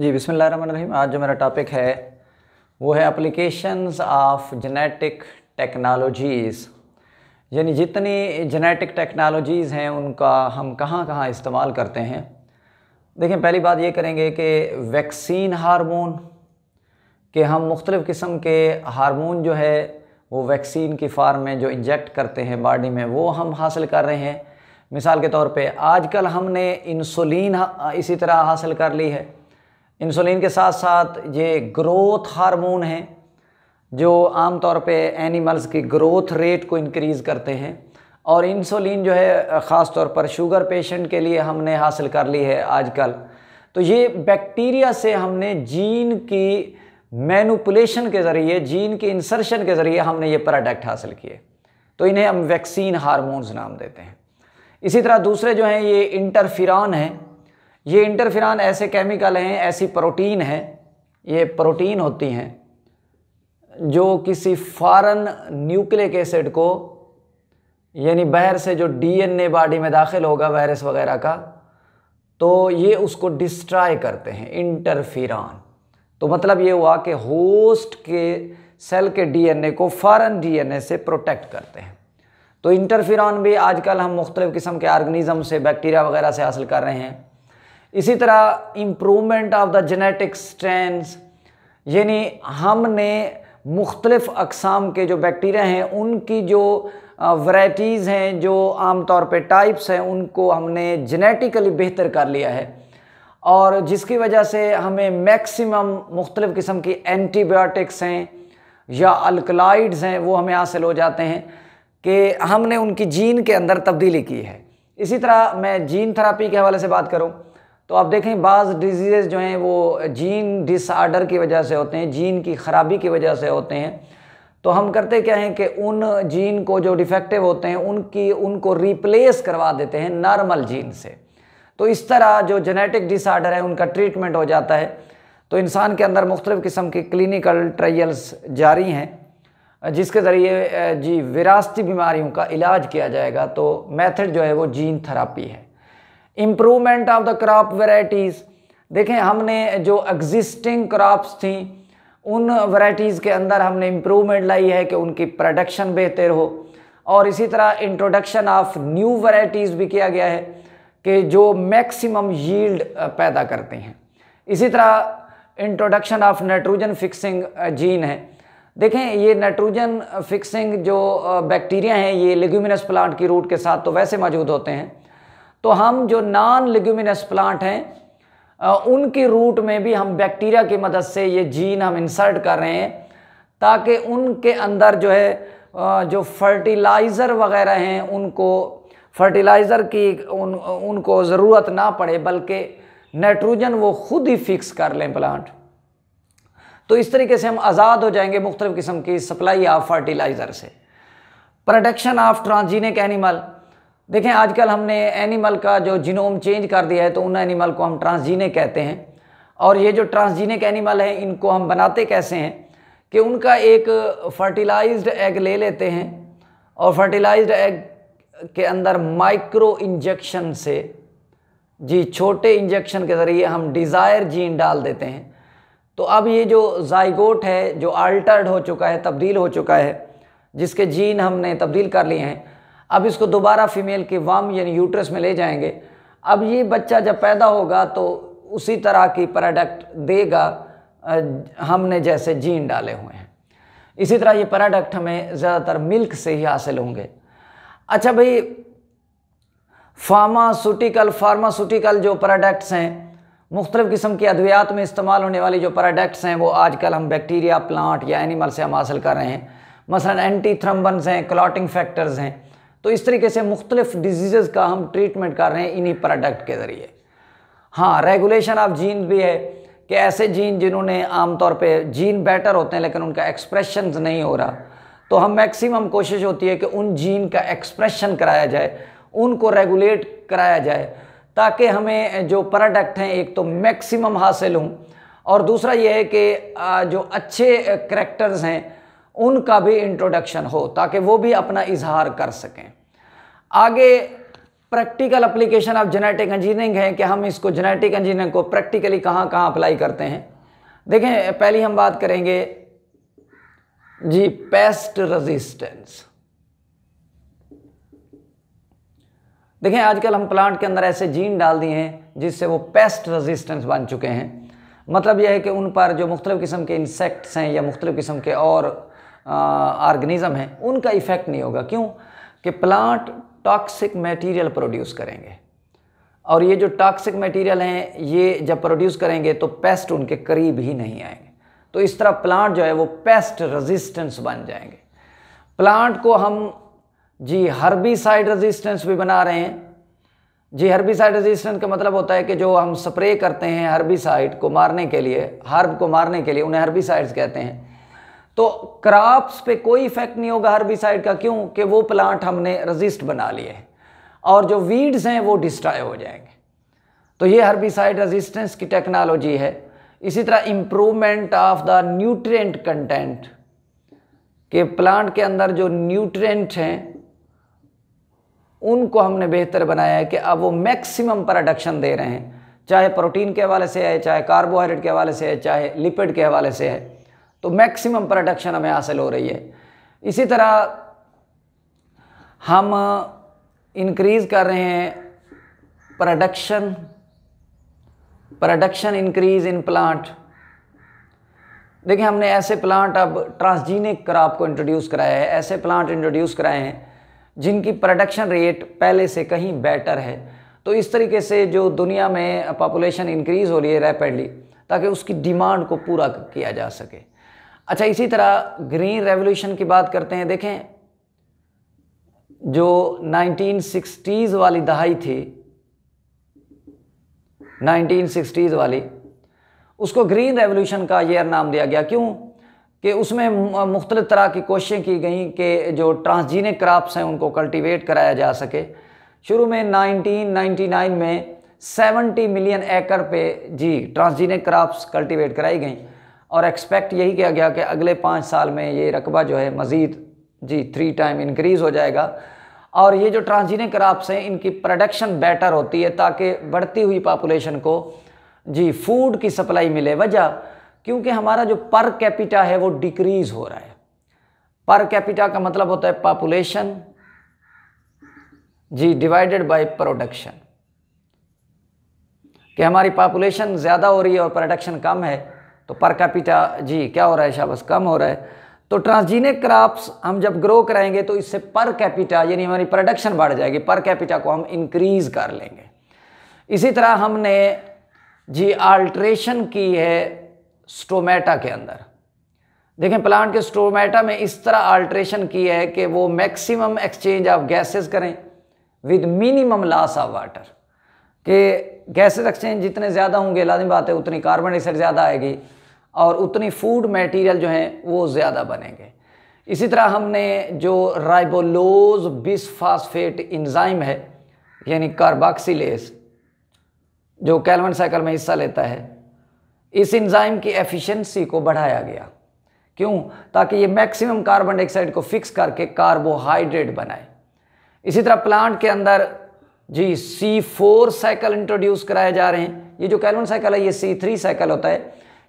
जी बिसमीम आज जो मेरा टॉपिक है वो है एप्लीकेशंस ऑफ जेनेटिक टेक्नोलॉजीज़ यानी जितनी जेनेटिक टेक्नोलॉजीज़ हैं उनका हम कहाँ कहाँ इस्तेमाल करते हैं देखें पहली बात ये करेंगे कि वैक्सीन हार्मोन के हम मुख्तलिफ़ किस्म के हार्मोन जो है वो वैक्सीन की फार्म में जो इंजेक्ट करते हैं बॉडी में वो हम हासिल कर रहे हैं मिसाल के तौर पे आजकल हमने इंसुलिन इसी तरह हासिल कर ली है इंसुलिन के साथ साथ ये ग्रोथ हार्मोन हैं जो आमतौर पे एनिमल्स की ग्रोथ रेट को इनक्रीज़ करते हैं और इंसुलिन जो है ख़ास तौर पर शुगर पेशेंट के लिए हमने हासिल कर ली है आजकल तो ये बैक्टीरिया से हमने जीन की मैनुपलेशन के ज़रिए जीन के इंसर्शन के ज़रिए हमने ये प्रोडक्ट हासिल किए तो इन्हें हम वैक्सीन हारमोन्स नाम देते हैं इसी तरह दूसरे जो हैं ये इंटरफिरान हैं ये इंटरफिरान ऐसे केमिकल हैं ऐसी प्रोटीन है ये प्रोटीन होती हैं जो किसी फॉरन न्यूक्लिक एसिड को यानी बहर से जो डीएनए बॉडी में दाखिल होगा वायरस वगैरह का तो ये उसको डिस्ट्रॉय करते हैं इंटरफिरान तो मतलब ये हुआ कि होस्ट के सेल के डीएनए को फॉरन डीएनए से प्रोटेक्ट करते हैं तो इंटरफिरान भी आजकल हम मुख्तलिफ़ किस्म के आर्गनिज़म से बैक्टीरिया वगैरह से हासिल कर रहे हैं इसी तरह improvement of the genetic strains यानी हमने मुख्तलिफ़ अकसाम के जो बैक्टीरिया हैं उनकी जो वैराइटीज़ हैं जो आम तौर पर टाइप्स हैं उनको हमने जेनेटिकली बेहतर कर लिया है और जिसकी वजह से हमें मैक्सिमम मुख्तलिफ़ किस्म की एंटीबायोटिक्स हैं या अल्कलाइड्स हैं वो हमें हासिल हो जाते हैं कि हमने उनकी जीन के अंदर तब्दीली की है इसी तरह मैं जीन थेरापी के हवाले से बात करूँ तो आप देखें बाज़ डिजीज़ जो हैं वो जीन डिसआर्डर की वजह से होते हैं जीन की ख़राबी की वजह से होते हैं तो हम करते क्या हैं कि उन जीन को जो डिफेक्टिव होते हैं उनकी उनको रिप्लेस करवा देते हैं नॉर्मल जीन से तो इस तरह जो जेनेटिक डिसऑर्डर है उनका ट्रीटमेंट हो जाता है तो इंसान के अंदर मुख्तलिफ़ किस्म के क्लिनिकल ट्रायल्स जारी हैं जिसके ज़रिए जी विरासती बीमारियों का इलाज किया जाएगा तो मेथड जो है वो जीन थेरापी है improvement of the crop varieties देखें हमने जो एग्जिस्टिंग क्रॉप्स थी उन वराइटीज़ के अंदर हमने इम्प्रूवमेंट लाई है कि उनकी प्रोडक्शन बेहतर हो और इसी तरह इंट्रोडक्शन ऑफ न्यू वराइटीज़ भी किया गया है कि जो मैक्सिमम यील्ड पैदा करते हैं इसी तरह introduction of nitrogen fixing gene है देखें ये नाइट्रोजन फिक्सिंग जो बैक्टीरिया हैं ये लेग्यूमिनस प्लांट की रूट के साथ तो वैसे मौजूद होते हैं तो हम जो नॉन लिग्यूमिनस प्लांट हैं उनके रूट में भी हम बैक्टीरिया की मदद से ये जीन हम इंसर्ट कर रहे हैं ताकि उनके अंदर जो है जो फर्टिलाइज़र वगैरह हैं उनको फर्टिलाइज़र की उन उनको ज़रूरत ना पड़े बल्कि नाइट्रोजन वो खुद ही फिक्स कर लें प्लांट तो इस तरीके से हम आज़ाद हो जाएंगे मुख्तलिफ़ किस्म की सप्लाई ऑफ फर्टिलाइज़र से प्रोडक्शन ऑफ ट्रांजीनिक एनिमल देखें आजकल हमने एनिमल का जो जीनोम चेंज कर दिया है तो उन एनिमल को हम ट्रांसजीनिक कहते हैं और ये जो ट्रांसजीनिक एनिमल हैं इनको हम बनाते कैसे हैं कि उनका एक फर्टिलाइज्ड एग ले लेते हैं और फर्टिलाइज्ड एग के अंदर माइक्रो इंजेक्शन से जी छोटे इंजेक्शन के ज़रिए हम डिज़ायर जीन डाल देते हैं तो अब ये जो जाइगोट है जो अल्टर्ड हो चुका है तब्दील हो चुका है जिसके जीन हमने तब्दील कर लिए हैं अब इसको दोबारा फीमेल के वाम यानी यूट्रस में ले जाएंगे अब ये बच्चा जब पैदा होगा तो उसी तरह की प्रोडक्ट देगा हमने जैसे जीन डाले हुए हैं इसी तरह ये प्रोडक्ट हमें ज़्यादातर मिल्क से ही हासिल होंगे अच्छा भाई फार्मासूटिकल फार्मासूटिकल जो प्रोडक्ट्स हैं मुख्तलिफ़ किस्म के अद्वियात में इस्तेमाल होने वाले जो प्रोडक्ट्स हैं वो आजकल हम बैक्टीरिया प्लांट या एनिमल से हम हासिल कर रहे हैं मसलन एंटी थ्रम्बन्स हैं क्लॉटिंग फैक्टर्स हैं तो इस तरीके से मुख्तलिफ डिजीज़ का हम ट्रीटमेंट कर रहे हैं इन्हीं प्रोडक्ट के ज़रिए हाँ रेगुलेशन ऑफ जीन भी है कि ऐसे जीन जिन्होंने आमतौर पर जीन बेटर होते हैं लेकिन उनका एक्सप्रेशन नहीं हो रहा तो हम मैक्सिमम कोशिश होती है कि उन जीन का एक्सप्रेशन कराया जाए उनको रेगुलेट कराया जाए ताकि हमें जो प्रोडक्ट हैं एक तो मैक्सिमम हासिल हों और दूसरा ये है कि जो अच्छे करेक्टर्स हैं उनका भी इंट्रोडक्शन हो ताकि वो भी अपना इजहार कर सकें आगे practical application of genetic engineering है कि हम इसको जेनेटिक इंजीनियरिंग को प्रैक्टिकली कहाँ कहाँ अप्लाई करते हैं देखें पहली हम बात करेंगे जी पेस्ट रेजिस्टेंस देखें आजकल हम प्लांट के अंदर ऐसे जीन डाल दिए हैं जिससे वो पेस्ट रेजिस्टेंस बन चुके हैं मतलब यह है कि उन पर जो मुख्तलिफ़ किस्म के इंसेक्ट्स हैं या मुख्तलिफ़ किस्म के और ऑर्गेनिज्म हैं उनका इफ़ेक्ट नहीं होगा क्यों कि प्लांट टॉक्सिक मटेरियल प्रोड्यूस करेंगे और ये जो टॉक्सिक मटेरियल हैं ये जब प्रोड्यूस करेंगे तो पेस्ट उनके करीब ही नहीं आएंगे तो इस तरह प्लांट जो है वो पेस्ट रेजिस्टेंस बन जाएंगे प्लांट को हम जी साइड रेजिस्टेंस भी बना रहे हैं जी साइड रेजिस्टेंस का मतलब होता है कि जो हम स्प्रे करते हैं साइड को मारने के लिए हर्ब को मारने के लिए उन्हें साइड्स कहते हैं तो क्रॉप्स पे कोई इफेक्ट नहीं होगा हर्बिसाइड का क्यों कि वो प्लांट हमने रजिस्ट बना लिए और जो वीड्स हैं वो डिस्ट्रॉय हो जाएंगे तो ये हर्बिसाइड रेजिस्टेंस की टेक्नोलॉजी है इसी तरह improvement of the nutrient content के प्लांट के अंदर जो न्यूट्रिएंट हैं उनको हमने बेहतर बनाया है कि अब वो मैक्सिमम प्रोडक्शन दे रहे हैं चाहे प्रोटीन के हवाले से है चाहे कार्बोहाइड्रेट के हवाले से है चाहे लिपिड के हवाले से है तो मैक्सिमम प्रोडक्शन हमें हासिल हो रही है इसी तरह हम इंक्रीज़ uh, कर रहे हैं production production increase in plant देखिए हमने ऐसे प्लांट अब ट्रांसजीनिक क्रॉप को इंट्रोड्यूस कराया है ऐसे प्लांट इंट्रोड्यूस कराए हैं जिनकी प्रोडक्शन रेट पहले से कहीं बेटर है तो इस तरीके से जो दुनिया में पॉपुलेशन इंक्रीज़ हो रही है रैपिडली ताकि उसकी डिमांड को पूरा किया जा सके अच्छा इसी तरह ग्रीन रेवोल्यूशन की बात करते हैं देखें जो 1960s वाली दहाई थी 1960s वाली उसको ग्रीन रेवोल्यूशन का यह नाम दिया गया क्यों कि उसमें मुख्तल तरह की कोशिशें की गई कि जो ट्रांसजीनिक क्राप्स हैं उनको कल्टीवेट कराया जा सके शुरू में 1999 में 70 मिलियन एकड़ पे जी ट्रांसजीनिक क्रॉप्स कल्टीवेट कराई गई और एक्सपेक्ट यही किया गया कि अगले पाँच साल में ये रकबा जो है मज़ीद जी थ्री टाइम इंक्रीज़ हो जाएगा और ये जो ट्रांसजीनिक क्रॉप्स हैं इनकी प्रोडक्शन बेटर होती है ताकि बढ़ती हुई पापुलेशन को जी फूड की सप्लाई मिले वजह क्योंकि हमारा जो पर कैपिटा है वो डिक्रीज़ हो रहा है पर कैपिटा का मतलब होता है population G divided by production कि हमारी पापुलेशन ज़्यादा हो रही है और प्रोडक्शन कम है तो पर कैपिटा जी क्या हो रहा है शाबस कम हो रहा है तो ट्रांसजीनिक क्रॉप्स हम जब ग्रो कराएंगे तो इससे पर कैपिटा यानी हमारी प्रोडक्शन बढ़ जाएगी पर कैपिटा को हम इंक्रीज कर लेंगे इसी तरह हमने जी आल्ट्रेशन की है स्टोमेटा के अंदर देखें प्लांट के स्टोमेटा में इस तरह आल्ट्रेशन की है कि वो मैक्सिमम एक्सचेंज ऑफ गैसेस करें with minimum loss of water कि गैसेज एक्सचेंज जितने ज़्यादा होंगे लाजमी बात है उतनी कार्बन डाइऑक्साइड ज़्यादा आएगी और उतनी फूड मटेरियल जो हैं वो ज़्यादा बनेंगे इसी तरह हमने जो राइबोलोज बिसफास्फेट इंजाइम है यानी कार्बाक्सीस जो कैलवन साइकिल में हिस्सा लेता है इस इंजाइम की एफिशिएंसी को बढ़ाया गया क्यों ताकि ये मैक्सिमम कार्बन डाइऑक्साइड को फिक्स करके कार्बोहाइड्रेट बनाए इसी तरह प्लांट के अंदर G C four cycle introduce कराए जा रहे हैं ये जो कैलवन साइकिल है ये सी थ्री साइकिल होता है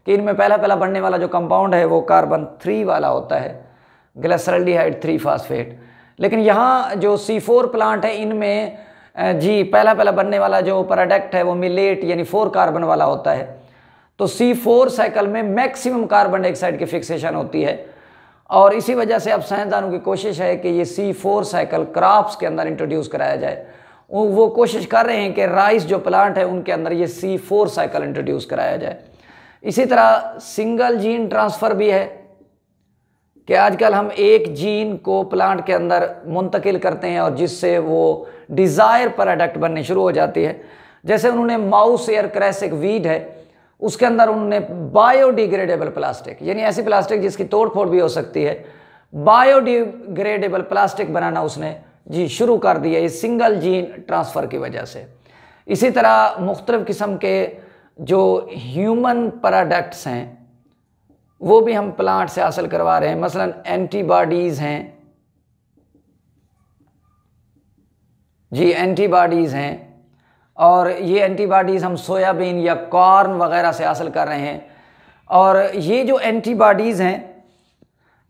कि इनमें पहला पहला बनने वाला जो कंपाउंड है वो कार्बन थ्री वाला होता है ग्लेसरल्डिहाइड थ्री फास्फेट लेकिन यहाँ जो सी फोर प्लांट है इनमें जी पहला पहला बनने वाला जो प्रोडक्ट है वो मिलेट यानी फोर कार्बन वाला होता है तो सी फोर साइकिल में मैक्सिमम कार्बन डाइऑक्साइड की फिक्सेशन होती है और इसी वजह से अब साइंसदानों की कोशिश है कि ये सी फोर साइकिल क्राफ्ट के अंदर इंट्रोड्यूस कराया जाए वो कोशिश कर रहे हैं कि राइस जो प्लांट है उनके अंदर ये सी फोर साइकिल इंट्रोड्यूस कराया जाए इसी तरह सिंगल जीन ट्रांसफ़र भी है कि आजकल हम एक जीन को प्लांट के अंदर मुंतकिल करते हैं और जिससे वो डिज़ायर प्रोडक्ट बनने शुरू हो जाती है जैसे उन्होंने माउस एयर क्रैस एक वीड है उसके अंदर उन्होंने बायोडिग्रेडेबल प्लास्टिक यानी ऐसी प्लास्टिक जिसकी तोड़ भी हो सकती है बायोडिग्रेडेबल प्लास्टिक बनाना उसने जी शुरू कर दिए इस सिंगल जीन ट्रांसफ़र की वजह से इसी तरह मुख्तल किस्म के जो ह्यूमन प्रोडक्ट्स हैं वो भी हम प्लांट से हासिल करवा रहे हैं मसलन एंटीबॉडीज़ हैं जी एंटीबॉडीज़ हैं और ये एंटीबॉडीज़ हम सोयाबीन या कॉर्न वगैरह से हासिल कर रहे हैं और ये जो एंटीबॉडीज़ हैं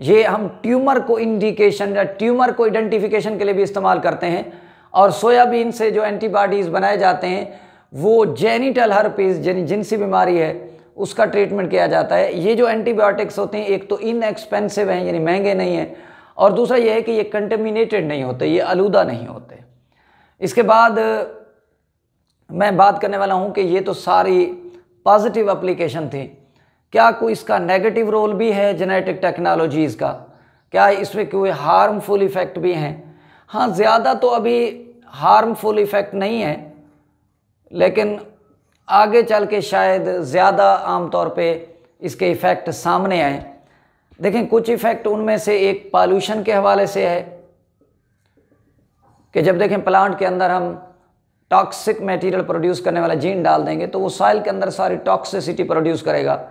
ये हम ट्यूमर को इंडिकेशन या ट्यूमर को आइडेंटिफिकेशन के लिए भी इस्तेमाल करते हैं और सोयाबीन से जो एंटीबॉडीज़ बनाए जाते हैं वो जेनिटल हर्पीज यानी जिनसी बीमारी है उसका ट्रीटमेंट किया जाता है ये जो एंटीबायोटिक्स होते हैं एक तो इनएक्सपेंसिव हैं यानी महंगे नहीं हैं और दूसरा यह है कि ये कंटेमिनेटेड नहीं होते ये आलूदा नहीं होते इसके बाद मैं बात करने वाला हूँ कि ये तो सारी पॉजिटिव अप्लीकेशन थी क्या कोई इसका नेगेटिव रोल भी है जेनेटिक टेक्नोलॉजीज़ का क्या इसमें कोई हार्मफुल इफ़ेक्ट भी हैं हाँ ज़्यादा तो अभी हार्मफुल इफ़ेक्ट नहीं है लेकिन आगे चल के शायद ज़्यादा आमतौर पर इसके इफ़ेक्ट सामने आए देखें कुछ इफ़ेक्ट उनमें से एक पॉल्यूशन के हवाले से है कि जब देखें प्लांट के अंदर हम टॉक्सिक मटेरियल प्रोड्यूस करने वाला जीन डाल देंगे तो वो सॉइल के अंदर सारी टॉक्सिसिटी प्रोड्यूस करेगा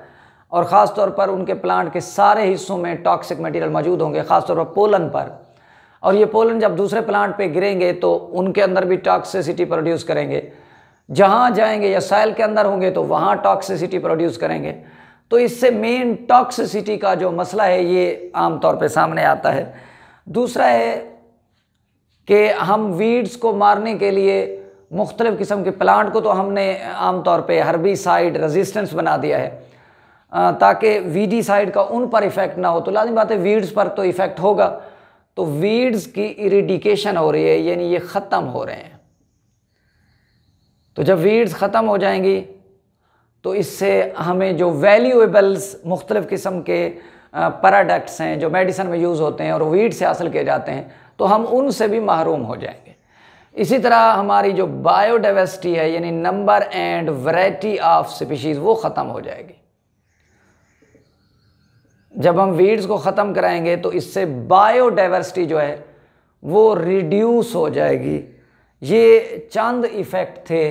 और ख़ास तौर पर उनके प्लांट के सारे हिस्सों में टॉक्सिक मटेरियल मौजूद होंगे ख़ास तौर पर पोलन पर और ये पोलन जब दूसरे प्लांट पे गिरेंगे तो उनके अंदर भी टॉक्सिसिटी प्रोड्यूस करेंगे जहाँ जाएंगे या साइल के अंदर होंगे तो वहाँ टॉक्सिसिटी प्रोड्यूस करेंगे तो इससे मेन टॉक्सिसिटी का जो मसला है ये आम तौर पर सामने आता है दूसरा है कि हम वीड्स को मारने के लिए मुख्तलिफ़ किस्म के प्लांट को तो हमने आमतौर पर हरबी साइड रजिस्टेंस बना दिया है ताकि वीडी साइड का उन पर इफ़ेक्ट ना हो तो लाजमी बात है वीड्स पर तो इफ़ेक्ट होगा तो वीड्स की इरीडिकेशन हो रही है यानी ये ख़त्म हो रहे हैं तो जब वीड्स ख़त्म हो जाएंगी तो इससे हमें जो वैल्यूएबल्स मुख्तलिफ़ किस्म के प्रोडक्ट्स हैं जो मेडिसन में यूज़ होते हैं और वीड से हासिल किए जाते हैं तो हम उनसे भी महरूम हो जाएंगे इसी तरह हमारी जो बायोडाइवर्सिटी है यानी number and variety of species वो ख़त्म हो जाएगी जब हम वीड्स को ख़त्म कराएंगे तो इससे बायोडाइवर्सिटी जो है वो रिड्यूस हो जाएगी ये चंद इफ़ेक्ट थे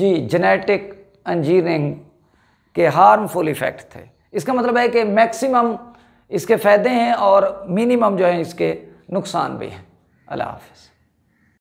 जी जेनेटिक इंजीनियरिंग के हार्मफुल इफ़ेक्ट थे इसका मतलब है कि मैक्सिमम इसके फ़ायदे हैं और मिनिमम जो है इसके नुकसान भी हैं अल्लाह हाफिज़